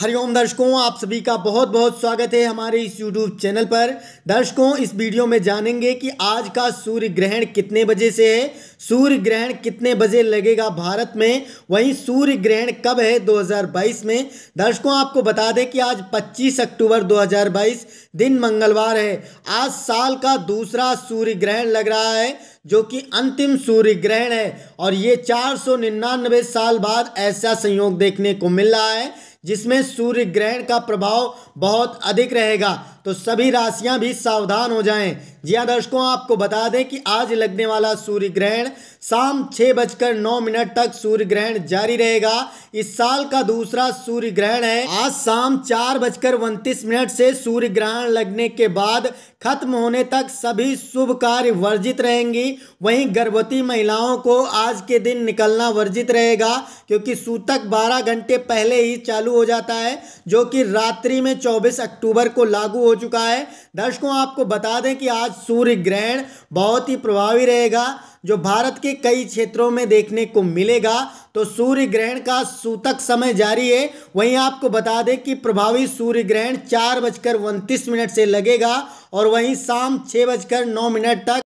हरिओम दर्शकों आप सभी का बहुत बहुत स्वागत है हमारे इस यूट्यूब चैनल पर दर्शकों इस वीडियो में जानेंगे कि आज का सूर्य ग्रहण कितने बजे से है सूर्य ग्रहण कितने बजे लगेगा भारत में वहीं सूर्य ग्रहण कब है 2022 में दर्शकों आपको बता दें कि आज 25 अक्टूबर 2022 दिन मंगलवार है आज साल का दूसरा सूर्य ग्रहण लग रहा है जो कि अंतिम सूर्य ग्रहण है और ये 499 साल बाद ऐसा संयोग देखने को मिल रहा है जिसमें सूर्य ग्रहण का प्रभाव बहुत अधिक रहेगा तो सभी राशियां भी सावधान हो जाएं जी हाँ दर्शकों आपको बता दें कि आज लगने वाला सूर्य ग्रहण शाम छः बजकर नौ मिनट तक सूर्य ग्रहण जारी रहेगा इस साल का दूसरा सूर्य ग्रहण है आज शाम चार बजकर उनतीस मिनट से सूर्य ग्रहण लगने के बाद खत्म होने तक सभी शुभ कार्य वर्जित रहेंगी वहीं गर्भवती महिलाओं को आज के दिन निकलना वर्जित रहेगा क्योंकि सूतक 12 घंटे पहले ही चालू हो जाता है जो कि रात्रि में 24 अक्टूबर को लागू हो चुका है दर्शकों आपको बता दें कि आज सूर्य ग्रहण बहुत ही प्रभावी रहेगा जो भारत के कई क्षेत्रों में देखने को मिलेगा तो सूर्य ग्रहण का सूतक समय जारी है वहीं आपको बता दें कि प्रभावी सूर्य ग्रहण चार बजकर उनतीस मिनट से लगेगा और वहीं शाम छः बजकर नौ मिनट तक